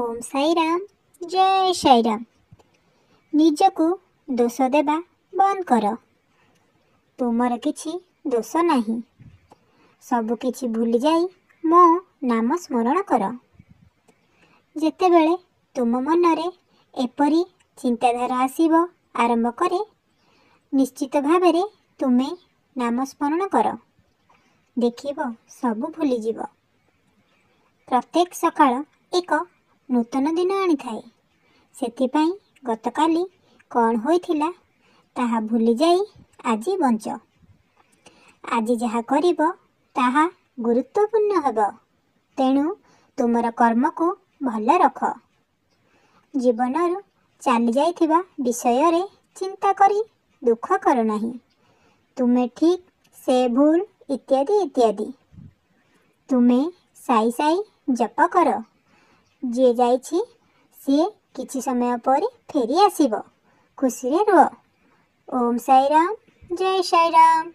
ଓମ୍ ସାଇରାମ ଜୟ ସାଇରାମ ନିଜକୁ ଦୋଷ ଦେବା ବନ୍ଦ କର ତୁମର କିଛି ଦୋଷ ନାହିଁ ସବୁକିଛି ଭୁଲି ଯାଇ ମୋ ନାମ ସ୍ମରଣ କର ଯେତେବେଳେ ତୁମ ମନରେ ଏପରି ଚିନ୍ତାଧାରା ଆସିବ ଆରମ୍ଭ କରେ ନିଶ୍ଚିତ ଭାବରେ ତୁମେ ନାମ ସ୍ମରଣ କର ଦେଖିବ ସବୁ ଭୁଲିଯିବ ପ୍ରତ୍ୟେକ ସକାଳ ଏକ ନୂତନ ଦିନ ଆଣିଥାଏ ସେଥିପାଇଁ ଗତକାଲି କ'ଣ ହୋଇଥିଲା ତାହା ଭୁଲିଯାଇ ଆଜି ବଞ୍ଚ ଆଜି ଯାହା କରିବ ତାହା ଗୁରୁତ୍ୱପୂର୍ଣ୍ଣ ହେବ ତେଣୁ ତୁମର କର୍ମକୁ ଭଲ ରଖ ଜୀବନରୁ ଚାଲିଯାଇଥିବା ବିଷୟରେ ଚିନ୍ତା କରି ଦୁଃଖ କର ନାହିଁ ତୁମେ ଠିକ୍ ସେ ଭୁଲ ଇତ୍ୟାଦି ଇତ୍ୟାଦି ତୁମେ ସାଇ ସାଇ ଜପ କର ଯିଏ ଯାଇଛି ସିଏ କିଛି ସମୟ ପରେ ଫେରି ଆସିବ ଖୁସିରେ ରୁହ ଓମ୍ ସାଇରାମ ଜୟ ସାଇରାମ